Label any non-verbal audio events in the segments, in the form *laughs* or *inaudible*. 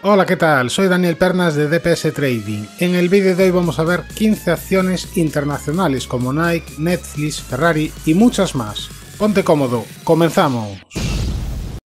Hola, ¿qué tal? Soy Daniel Pernas de DPS Trading. En el vídeo de hoy vamos a ver 15 acciones internacionales como Nike, Netflix, Ferrari y muchas más. Ponte cómodo, comenzamos.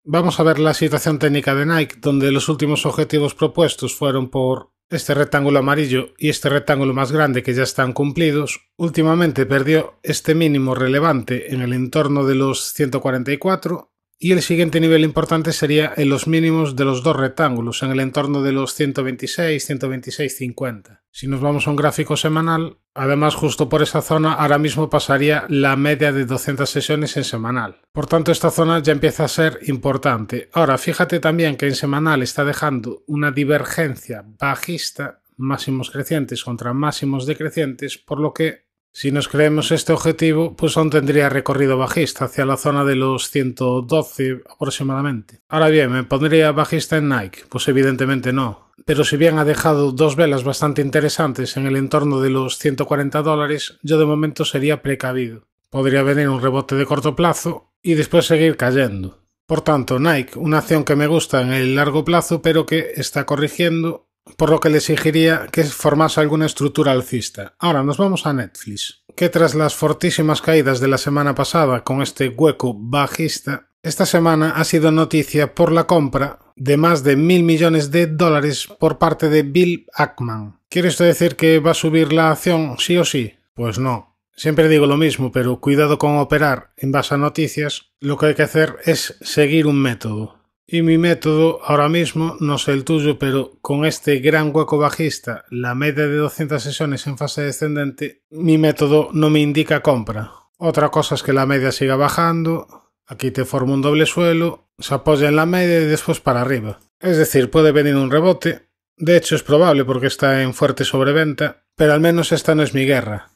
Vamos a ver la situación técnica de Nike, donde los últimos objetivos propuestos fueron por este rectángulo amarillo y este rectángulo más grande que ya están cumplidos. Últimamente perdió este mínimo relevante en el entorno de los 144, y el siguiente nivel importante sería en los mínimos de los dos rectángulos, en el entorno de los 126, 126, 50. Si nos vamos a un gráfico semanal, además justo por esa zona ahora mismo pasaría la media de 200 sesiones en semanal. Por tanto, esta zona ya empieza a ser importante. Ahora, fíjate también que en semanal está dejando una divergencia bajista máximos crecientes contra máximos decrecientes, por lo que si nos creemos este objetivo, pues aún tendría recorrido bajista hacia la zona de los 112 aproximadamente. Ahora bien, ¿me pondría bajista en Nike? Pues evidentemente no. Pero si bien ha dejado dos velas bastante interesantes en el entorno de los 140 dólares, yo de momento sería precavido. Podría venir un rebote de corto plazo y después seguir cayendo. Por tanto, Nike, una acción que me gusta en el largo plazo, pero que está corrigiendo por lo que le exigiría que formase alguna estructura alcista. Ahora nos vamos a Netflix, que tras las fortísimas caídas de la semana pasada con este hueco bajista, esta semana ha sido noticia por la compra de más de mil millones de dólares por parte de Bill Ackman. ¿Quiere esto decir que va a subir la acción sí o sí? Pues no. Siempre digo lo mismo, pero cuidado con operar en base a noticias. Lo que hay que hacer es seguir un método. Y mi método ahora mismo, no sé el tuyo, pero con este gran hueco bajista, la media de 200 sesiones en fase descendente, mi método no me indica compra. Otra cosa es que la media siga bajando, aquí te forma un doble suelo, se apoya en la media y después para arriba. Es decir, puede venir un rebote, de hecho es probable porque está en fuerte sobreventa, pero al menos esta no es mi guerra.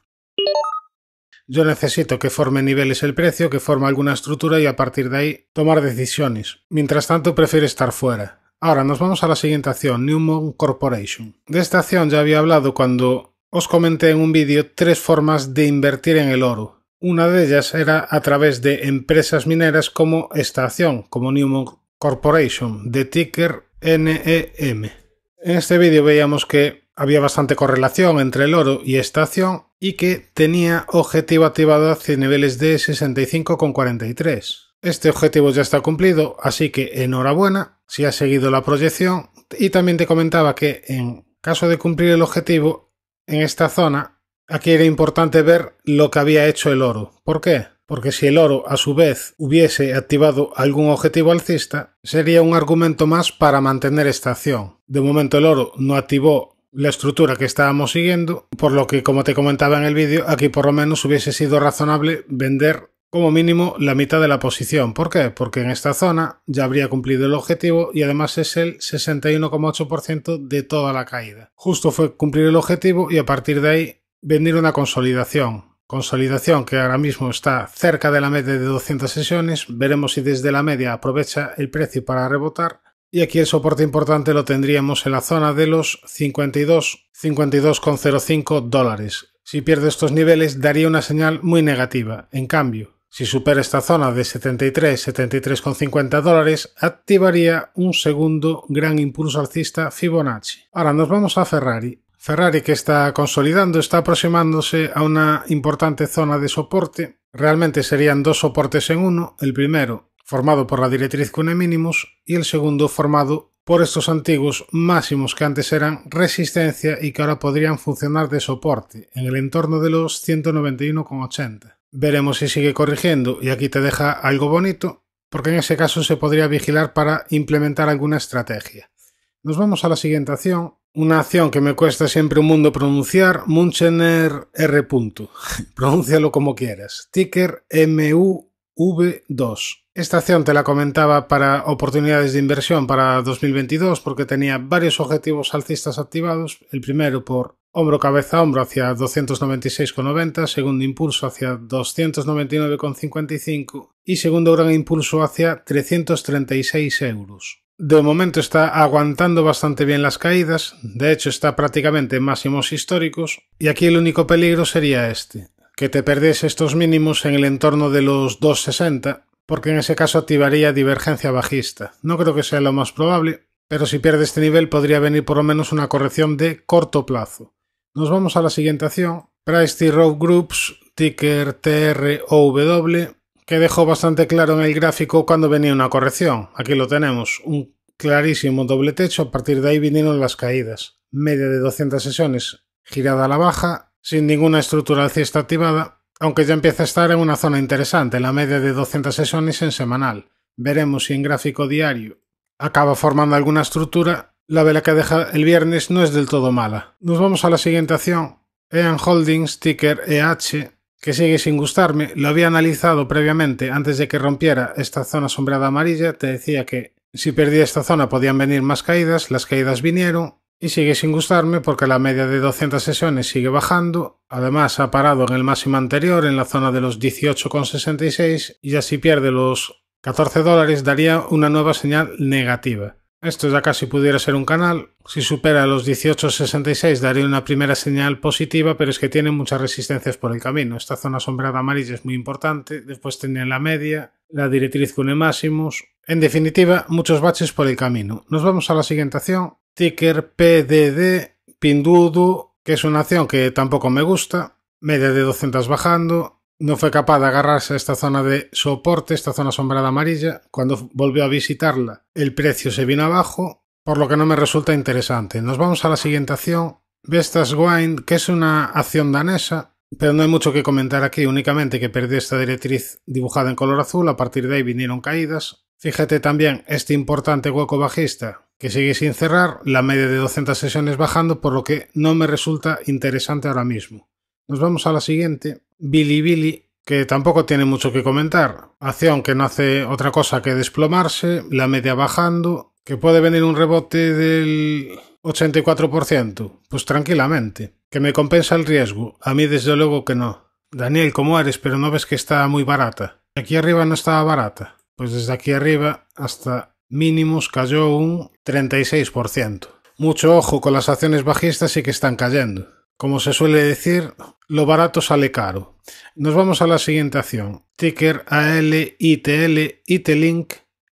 Yo necesito que forme niveles el precio, que forme alguna estructura y a partir de ahí tomar decisiones. Mientras tanto, prefiero estar fuera. Ahora nos vamos a la siguiente acción, Newmont Corporation. De esta acción ya había hablado cuando os comenté en un vídeo tres formas de invertir en el oro. Una de ellas era a través de empresas mineras como esta acción, como Newmont Corporation, de ticker NEM. En este vídeo veíamos que había bastante correlación entre el oro y esta acción y que tenía objetivo activado hacia niveles de 65,43. Este objetivo ya está cumplido, así que enhorabuena si has seguido la proyección y también te comentaba que en caso de cumplir el objetivo en esta zona, aquí era importante ver lo que había hecho el oro. ¿Por qué? Porque si el oro a su vez hubiese activado algún objetivo alcista, sería un argumento más para mantener esta acción. De momento el oro no activó la estructura que estábamos siguiendo, por lo que, como te comentaba en el vídeo, aquí por lo menos hubiese sido razonable vender como mínimo la mitad de la posición. ¿Por qué? Porque en esta zona ya habría cumplido el objetivo y además es el 61,8% de toda la caída. Justo fue cumplir el objetivo y a partir de ahí venir una consolidación consolidación que ahora mismo está cerca de la media de 200 sesiones. Veremos si desde la media aprovecha el precio para rebotar y aquí el soporte importante lo tendríamos en la zona de los 52, 52,05 dólares. Si pierde estos niveles daría una señal muy negativa. En cambio, si supera esta zona de 73, 73,50 dólares, activaría un segundo gran impulso alcista Fibonacci. Ahora nos vamos a Ferrari. Ferrari que está consolidando, está aproximándose a una importante zona de soporte. Realmente serían dos soportes en uno. El primero, formado por la directriz Cune mínimos y el segundo formado por estos antiguos máximos que antes eran resistencia y que ahora podrían funcionar de soporte, en el entorno de los 191,80. Veremos si sigue corrigiendo, y aquí te deja algo bonito, porque en ese caso se podría vigilar para implementar alguna estrategia. Nos vamos a la siguiente acción, una acción que me cuesta siempre un mundo pronunciar, Munchener R. *laughs* Pronúncialo como quieras, ticker MUV2. Esta acción te la comentaba para oportunidades de inversión para 2022 porque tenía varios objetivos alcistas activados. El primero por hombro cabeza hombro hacia 296,90, segundo impulso hacia 299,55 y segundo gran impulso hacia 336 euros. De momento está aguantando bastante bien las caídas, de hecho está prácticamente en máximos históricos y aquí el único peligro sería este, que te perdés estos mínimos en el entorno de los 260 porque en ese caso activaría divergencia bajista. No creo que sea lo más probable, pero si pierde este nivel podría venir por lo menos una corrección de corto plazo. Nos vamos a la siguiente acción, Price T Road Groups, ticker TROW, que dejó bastante claro en el gráfico cuando venía una corrección. Aquí lo tenemos, un clarísimo doble techo, a partir de ahí vinieron las caídas. Media de 200 sesiones girada a la baja, sin ninguna estructura alcista activada, aunque ya empieza a estar en una zona interesante, la media de 200 sesiones en semanal. Veremos si en gráfico diario acaba formando alguna estructura. La vela que deja el viernes no es del todo mala. Nos vamos a la siguiente acción. EAN Holdings, ticker EH, que sigue sin gustarme. Lo había analizado previamente antes de que rompiera esta zona sombreada amarilla. Te decía que si perdía esta zona podían venir más caídas. Las caídas vinieron y sigue sin gustarme porque la media de 200 sesiones sigue bajando, además ha parado en el máximo anterior en la zona de los 18,66 y ya si pierde los 14 dólares daría una nueva señal negativa. Esto ya casi pudiera ser un canal. Si supera los 18.66 daría una primera señal positiva, pero es que tiene muchas resistencias por el camino. Esta zona sombreada amarilla es muy importante, después tiene la media, la directriz con máximos. En definitiva, muchos baches por el camino. Nos vamos a la siguiente acción, Ticker PDD, Pindudu, que es una acción que tampoco me gusta. Media de 200 bajando. No fue capaz de agarrarse a esta zona de soporte, esta zona sombrada amarilla. Cuando volvió a visitarla, el precio se vino abajo, por lo que no me resulta interesante. Nos vamos a la siguiente acción. Vestas Wind, que es una acción danesa, pero no hay mucho que comentar aquí, únicamente que perdió esta directriz dibujada en color azul, a partir de ahí vinieron caídas. Fíjate también este importante hueco bajista que sigue sin cerrar, la media de 200 sesiones bajando, por lo que no me resulta interesante ahora mismo. Nos vamos a la siguiente, Billy que tampoco tiene mucho que comentar. Acción que no hace otra cosa que desplomarse, la media bajando, que puede venir un rebote del 84%, pues tranquilamente, que me compensa el riesgo. A mí desde luego que no. Daniel, ¿cómo eres? Pero no ves que está muy barata. Aquí arriba no estaba barata. Pues desde aquí arriba hasta mínimos cayó un 36%. Mucho ojo con las acciones bajistas y que están cayendo. Como se suele decir, lo barato sale caro. Nos vamos a la siguiente acción. Ticker AL, ITL,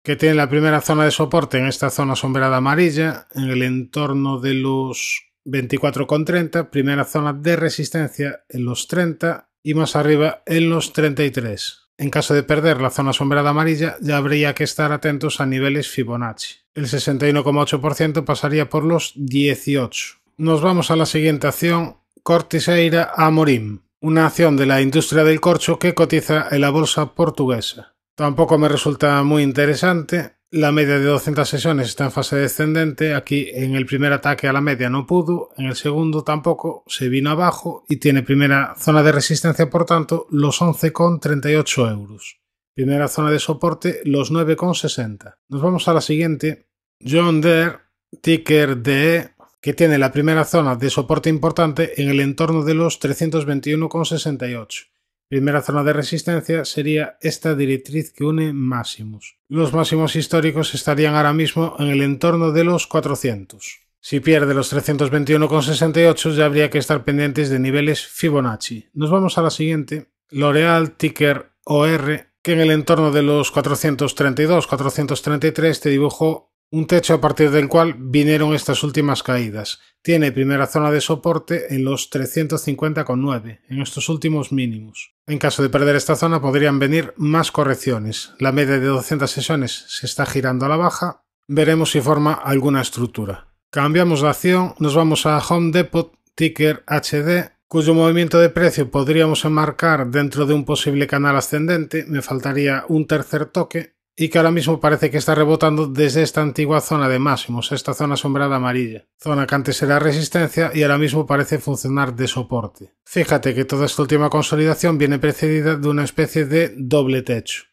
que tiene la primera zona de soporte en esta zona sombreada amarilla, en el entorno de los 24,30, primera zona de resistencia en los 30 y más arriba en los 33. En caso de perder la zona sombrada amarilla, ya habría que estar atentos a niveles Fibonacci. El 61,8% pasaría por los 18. Nos vamos a la siguiente acción, Corticeira Amorim, una acción de la industria del corcho que cotiza en la bolsa portuguesa. Tampoco me resulta muy interesante, la media de 200 sesiones está en fase descendente. Aquí en el primer ataque a la media no pudo, en el segundo tampoco, se vino abajo y tiene primera zona de resistencia, por tanto, los 11,38 euros. Primera zona de soporte, los 9,60. Nos vamos a la siguiente. John Deere, ticker DE, que tiene la primera zona de soporte importante en el entorno de los 321,68. Primera zona de resistencia sería esta directriz que une máximos. Los máximos históricos estarían ahora mismo en el entorno de los 400. Si pierde los 321,68 ya habría que estar pendientes de niveles Fibonacci. Nos vamos a la siguiente. L'Oreal Ticker OR, que en el entorno de los 432-433 te dibujo un techo a partir del cual vinieron estas últimas caídas. Tiene primera zona de soporte en los 350,9, en estos últimos mínimos. En caso de perder esta zona podrían venir más correcciones. La media de 200 sesiones se está girando a la baja. Veremos si forma alguna estructura. Cambiamos la acción, nos vamos a Home Depot, ticker HD, cuyo movimiento de precio podríamos enmarcar dentro de un posible canal ascendente. Me faltaría un tercer toque y que ahora mismo parece que está rebotando desde esta antigua zona de máximos, esta zona asombrada amarilla, zona que antes era resistencia y ahora mismo parece funcionar de soporte. Fíjate que toda esta última consolidación viene precedida de una especie de doble techo.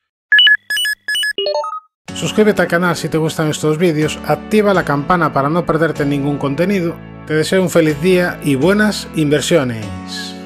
Suscríbete al canal si te gustan estos vídeos, activa la campana para no perderte ningún contenido, te deseo un feliz día y buenas inversiones.